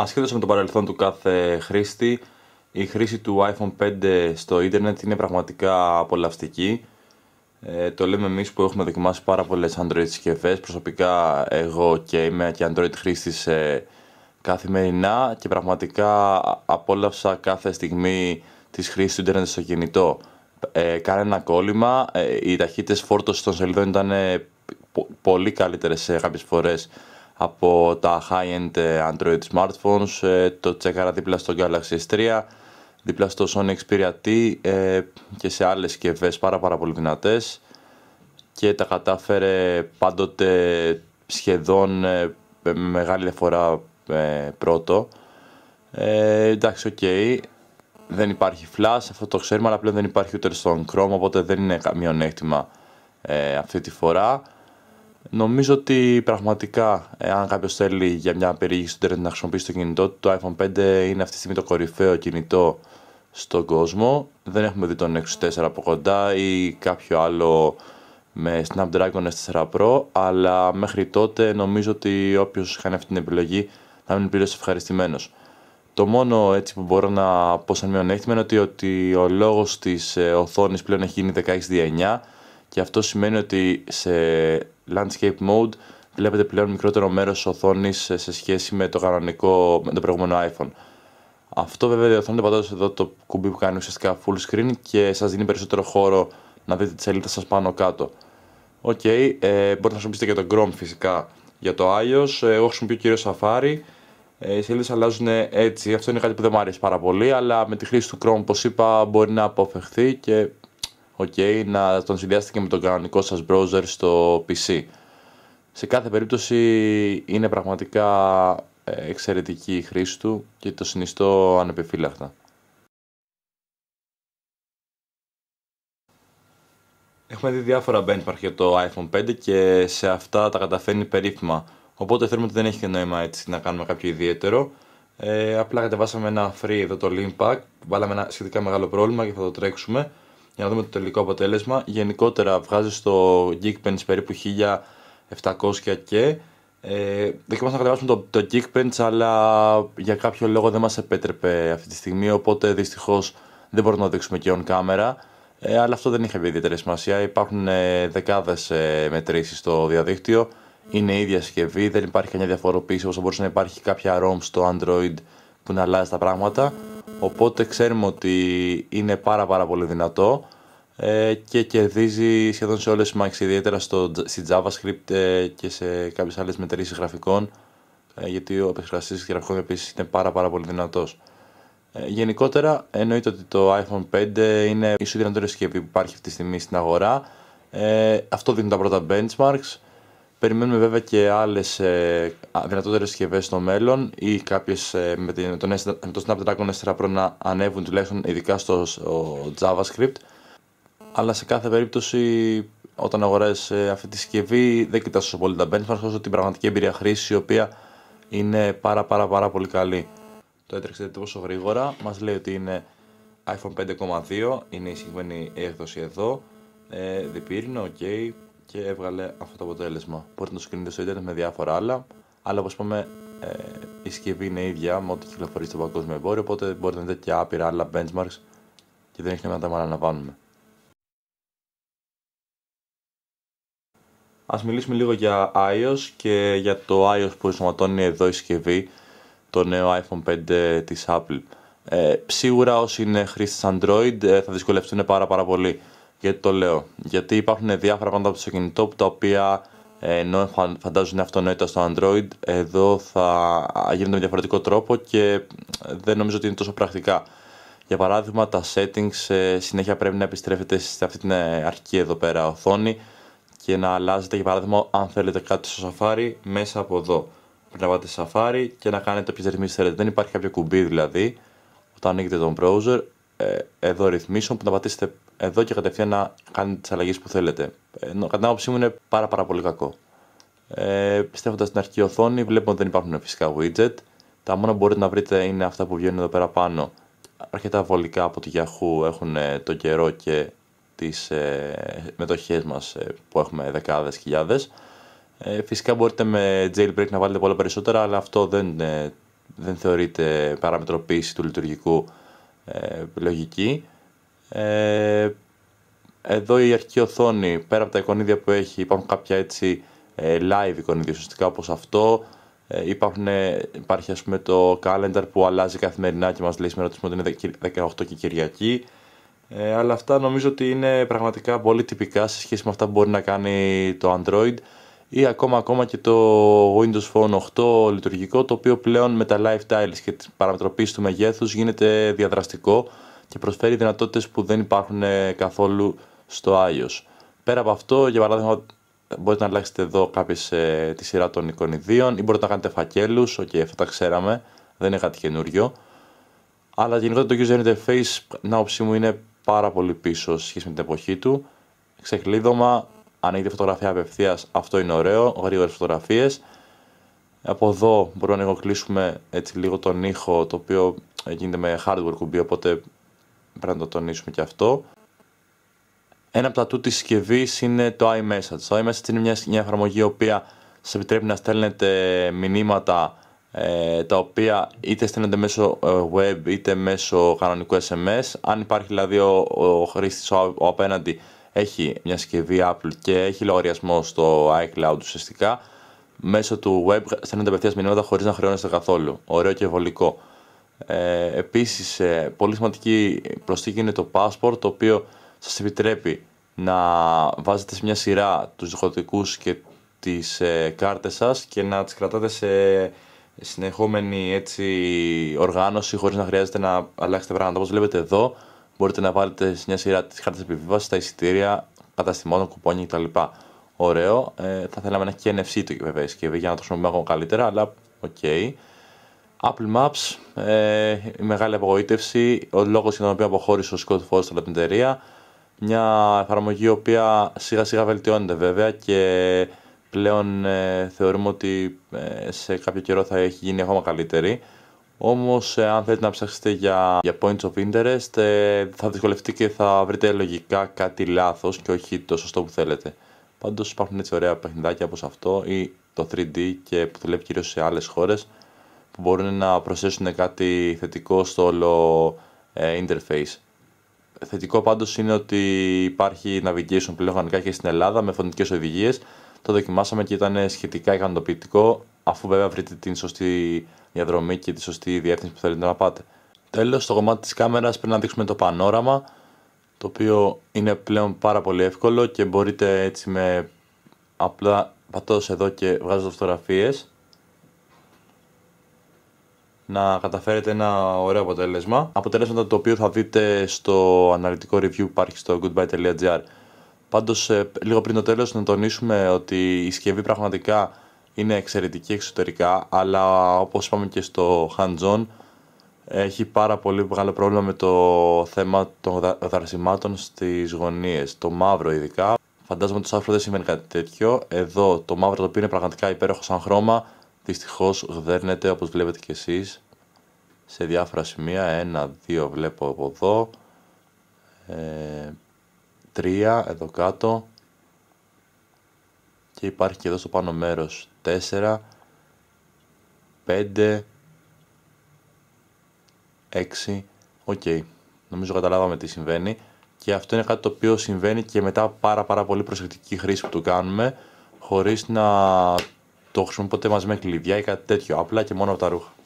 Ασχέτως με το παρελθόν του κάθε χρήστη, η χρήση του iPhone 5 στο ίντερνετ είναι πραγματικά απολαυστική. Ε, το λέμε εμείς που έχουμε δοκιμάσει πάρα πολλές Android συσκευές. Προσωπικά εγώ και είμαι και Android χρήστης ε, καθημερινά και πραγματικά απόλαυσα κάθε στιγμή της χρήση του ίντερνετ στο κινητό. Ε, κάνε ένα κόλλημα, ε, οι ταχύτητες φόρτωσης των σελίδων ήταν ε, πολύ καλύτερες σε κάποιες φορές από τα high-end ε, Android smartphones, ε, το τσέκαρα δίπλα στο Galaxy S3, δίπλα στο Sony Xperia T ε, και σε άλλες συσκευές πάρα πάρα πολύ δυνατές και τα κατάφερε πάντοτε σχεδόν με μεγάλη διαφορά πρώτο. Ε, εντάξει, οκ. Δεν υπάρχει flash, αυτό το ξέρουμε, αλλά πλέον δεν υπάρχει ούτε στον Chrome, οπότε δεν είναι καμία ε, αυτή τη φορά. Νομίζω ότι πραγματικά, αν κάποιος θέλει για μια περιήγηση του Ιντερνετ να χρησιμοποιήσει το κινητό του, το iPhone 5 είναι αυτή τη στιγμή το κορυφαίο κινητό στον κόσμο. Δεν έχουμε δει τον Nexus 4 από κοντά ή κάποιο άλλο με Snapdragon S4 Pro, αλλά μέχρι τότε νομίζω ότι όποιος κάνει αυτή την επιλογή θα είναι πλήρως ευχαριστημένος. Το μόνο έτσι που μπορώ να πω σαν μειονέκτημα είναι ότι, ότι ο λόγος της ε, οθόνης πλέον έχει γίνει 16:9 και αυτό σημαίνει ότι σε landscape mode βλέπετε πλέον μικρότερο μέρος οθόνης σε σχέση με το κανονικό, με το προηγούμενο iPhone. Αυτό βέβαια διορθώνεται πατώντας εδώ το κουμπί που κάνει ουσιαστικά full screen και σας δίνει περισσότερο χώρο να δείτε τη σελίδα σας πάνω κάτω. Οκ, okay, ε, μπορείτε να χρησιμοποιήσετε και το Chrome φυσικά για το iOS, ε, εγώ χρησιμοποιώ κυρίως Safari. Ε, οι σελίδες αλλάζουν έτσι, αυτό είναι κάτι που δεν μου αρέσει πάρα πολύ, αλλά με τη χρήση του Chrome, όπως είπα, μπορεί να αποφευχθεί και okay, να τον συνδυάσετε και με τον κανονικό σας browser στο PC. Σε κάθε περίπτωση είναι πραγματικά ε, εξαιρετική η χρήση του και το συνιστώ ανεπιφύλακτα. Έχουμε δει διάφορα benchmark για το iPhone 5 και σε αυτά τα καταφέρνει περίφημα. Οπότε θέλουμε ότι δεν έχει και νόημα έτσι να κάνουμε κάποιο ιδιαίτερο. Ε, απλά κατεβάσαμε ένα free εδώ το Limpack, βάλαμε ένα σχετικά μεγάλο πρόβλημα και θα το τρέξουμε για να δούμε το τελικό αποτέλεσμα. Γενικότερα βγάζει στο Geekbench περίπου 1700 και ε, δοκιμάσαμε να κατεβάσουμε το, το Geekbench αλλά για κάποιο λόγο δεν μας επέτρεπε αυτή τη στιγμή οπότε δυστυχώς δεν μπορούμε να δείξουμε και on camera ε, αλλά αυτό δεν είχε ιδιαίτερη σημασία. Υπάρχουν ε, δεκάδες ε, μετρήσεις στο διαδίκτυο είναι η ίδια συσκευή, δεν υπάρχει καμιά διαφοροποίηση όσο μπορούσε να υπάρχει κάποια ROM στο Android που να αλλάζει τα πράγματα. Οπότε ξέρουμε ότι είναι πάρα πάρα πολύ δυνατό ε, και κερδίζει σχεδόν σε όλες τις μάχες, ιδιαίτερα στο, στη JavaScript ε, και σε κάποιες άλλες μετρήσεις γραφικών, ε, γιατί ο επεξεργαστής γραφικών επίσης είναι πάρα πάρα πολύ δυνατός. Ε, γενικότερα εννοείται ότι το iPhone 5 είναι η σου συσκευή που υπάρχει αυτή τη στιγμή στην αγορά. αυτό δίνουν τα πρώτα benchmarks. Περιμένουμε βέβαια και άλλες ε, δυνατότερες συσκευές στο μέλλον ή κάποιες ε, με, το Snapdragon 4 Pro να ανέβουν τουλάχιστον ειδικά στο, JavaScript. Αλλά σε κάθε περίπτωση, όταν αγοράζεις ε, αυτή τη συσκευή, δεν κοιτάς τόσο πολύ τα benchmarks όσο την πραγματική εμπειρία χρήση, η οποία είναι πάρα πάρα πάρα πολύ καλή. Το έτρεξε τόσο γρήγορα. Μας λέει ότι είναι iPhone 5,2, είναι η συγκεκριμένη έκδοση εδώ. Ε, διπύρινο, ok, και έβγαλε αυτό το αποτέλεσμα. Μπορείτε να το σκρίνετε στο Ιντερνετ με διάφορα άλλα, αλλά όπως είπαμε, ε, η συσκευή είναι ίδια με ό,τι κυκλοφορεί στο παγκόσμιο εμπόριο, οπότε μπορείτε να δείτε και άπειρα άλλα benchmarks και δεν έχει νόημα να τα αναλαμβάνουμε. Ας μιλήσουμε λίγο για iOS και για το iOS που ενσωματώνει εδώ η συσκευή, το νέο iPhone 5 της Apple. Ε, σίγουρα όσοι είναι χρήστες Android ε, θα δυσκολευτούν πάρα πάρα πολύ γιατί το λέω, Γιατί υπάρχουν διάφορα πράγματα από το κινητό που τα οποία ε, ενώ φαντάζουν αυτονόητα στο Android, εδώ θα γίνονται με διαφορετικό τρόπο και ε, δεν νομίζω ότι είναι τόσο πρακτικά. Για παράδειγμα, τα settings ε, συνέχεια πρέπει να επιστρέφετε σε αυτή την αρχική εδώ πέρα οθόνη και να αλλάζετε, για παράδειγμα, αν θέλετε κάτι στο Safari, μέσα από εδώ. Πρέπει να πάτε σε Safari και να κάνετε όποιες ρυθμίσεις θέλετε. Δεν υπάρχει κάποιο κουμπί δηλαδή, όταν ανοίγετε τον browser, εδώ ρυθμίσεων που να πατήσετε εδώ και κατευθείαν να κάνετε τις αλλαγές που θέλετε. Ε, κατά την άποψή μου είναι πάρα, πάρα πολύ κακό. Ε, Πιστεύοντας στην αρχική οθόνη, βλέπουμε ότι δεν υπάρχουν φυσικά widget. Τα μόνα που μπορείτε να βρείτε είναι αυτά που βγαίνουν εδώ πέρα πάνω. Αρκετά βολικά από το Yahoo έχουν ε, το καιρό και τις ε, μετοχές μας ε, που έχουμε δεκάδες, χιλιάδες. Ε, φυσικά μπορείτε με jailbreak να βάλετε πολλά περισσότερα, αλλά αυτό δεν, ε, δεν θεωρείται παραμετροποίηση του λειτουργικού λογική. Ε, εδώ η αρχική οθόνη, πέρα από τα εικονίδια που έχει, υπάρχουν κάποια έτσι ε, live εικονίδια ουσιαστικά όπως αυτό. Ε, υπάρχουν, ε, υπάρχει ας πούμε το calendar που αλλάζει καθημερινά και μας λέει σήμερα ότι είναι 18 και Κυριακή. Ε, αλλά αυτά νομίζω ότι είναι πραγματικά πολύ τυπικά σε σχέση με αυτά που μπορεί να κάνει το Android ή ακόμα, ακόμα και το Windows Phone 8 λειτουργικό το οποίο πλέον με τα live tiles και τις παραμετροποίηση του μεγέθους γίνεται διαδραστικό και προσφέρει δυνατότητες που δεν υπάρχουν ε, καθόλου στο iOS. Πέρα από αυτό, για παράδειγμα, μπορείτε να αλλάξετε εδώ κάποιες ε, τη σειρά των εικονιδίων ή μπορείτε να κάνετε φακέλους, οκ, αυτά τα ξέραμε, δεν είναι κάτι καινούριο. Αλλά γενικότερα το user interface, να όψη μου, είναι πάρα πολύ πίσω σχέση με την εποχή του. Ξεκλείδωμα, ανοίγει φωτογραφία απευθείας, αυτό είναι ωραίο, γρήγορες φωτογραφίες. Από εδώ μπορούμε να κλείσουμε έτσι λίγο τον ήχο, το οποίο ε, γίνεται με hardware κουμπί, οπότε πρέπει να το τονίσουμε και αυτό. Ένα από τα τούτη τη είναι το iMessage. Το iMessage είναι μια, μια εφαρμογή η οποία σας επιτρέπει να στέλνετε ε, μηνύματα ε, τα οποία είτε στέλνονται μέσω ε, web είτε μέσω κανονικού SMS. Αν υπάρχει δηλαδή ο, ο χρήστης, ο, απέναντι έχει μια συσκευή Apple και έχει λογαριασμό στο iCloud ουσιαστικά, μέσω του web στέλνονται απευθείας μηνύματα χωρίς να χρεώνεστε καθόλου. Ωραίο και βολικό. Ε, επίσης, ε, πολύ σημαντική προσθήκη είναι το passport, το οποίο σας επιτρέπει να βάζετε σε μια σειρά τους διχοτικούς και τις ε, κάρτες σας και να τις κρατάτε σε συνεχόμενη έτσι, οργάνωση χωρίς να χρειάζεται να αλλάξετε πράγματα. Όπως βλέπετε εδώ, μπορείτε να βάλετε σε μια σειρά τις κάρτες επιβίβασης, τα εισιτήρια, καταστημόνων, κουπόνια κτλ. Ωραίο. Ε, θα θέλαμε να έχει και NFC το βέβαια για να το χρησιμοποιούμε ακόμα καλύτερα, αλλά οκ. Okay. Apple Maps, ε, η μεγάλη απογοήτευση, ο λόγος για τον οποίο αποχώρησε ο Scott Foster από την εταιρεία. Μια εφαρμογή η οποία σιγά σιγά βελτιώνεται βέβαια και πλέον ε, θεωρούμε ότι ε, σε κάποιο καιρό θα έχει γίνει ακόμα καλύτερη. Όμως ε, αν θέλετε να ψάξετε για, για points of interest ε, θα δυσκολευτεί και θα βρείτε λογικά κάτι λάθος και όχι το σωστό που θέλετε. Πάντως υπάρχουν έτσι ωραία παιχνιδάκια όπως αυτό ή το 3D και που δουλεύει κυρίως σε άλλες χώρες που μπορούν να προσθέσουν κάτι θετικό στο όλο ε, interface. Θετικό πάντως είναι ότι υπάρχει navigation πλέον κανονικά και στην Ελλάδα με φωνητικές οδηγίες. Το δοκιμάσαμε και ήταν σχετικά ικανοποιητικό αφού βέβαια βρείτε την σωστή διαδρομή και τη σωστή διεύθυνση που θέλετε να πάτε. Τέλος στο κομμάτι της κάμερας πρέπει να δείξουμε το πανόραμα το οποίο είναι πλέον πάρα πολύ εύκολο και μπορείτε έτσι με απλά πατώ εδώ και βγάζω φωτογραφίες να καταφέρετε ένα ωραίο αποτέλεσμα. Αποτελέσματα το οποίο θα δείτε στο αναλυτικό review που υπάρχει στο goodbye.gr. Πάντως, ε, λίγο πριν το τέλος, να τονίσουμε ότι η συσκευή πραγματικά είναι εξαιρετική εξωτερικά, αλλά όπως είπαμε και στο hands έχει πάρα πολύ μεγάλο πρόβλημα με το θέμα των δαρσιμάτων στις γωνίες, το μαύρο ειδικά. Φαντάζομαι ότι το σάφρο δεν σημαίνει κάτι τέτοιο. Εδώ το μαύρο το οποίο είναι πραγματικά υπέροχο σαν χρώμα Δυστυχώς γδέρνεται όπως βλέπετε και εσείς σε διάφορα σημεία. Ένα, δύο βλέπω από εδώ. Ε, τρία εδώ κάτω. Και υπάρχει και εδώ στο πάνω μέρος 4, 5, 6. Οκ. Okay. Νομίζω καταλάβαμε τι συμβαίνει. Και αυτό είναι κάτι το οποίο συμβαίνει και μετά πάρα πάρα πολύ προσεκτική χρήση που του κάνουμε χωρίς να το χρησιμοποιούν ποτέ μαζί με κλειδιά ή κάτι τέτοιο. Απλά και μόνο από τα ρούχα.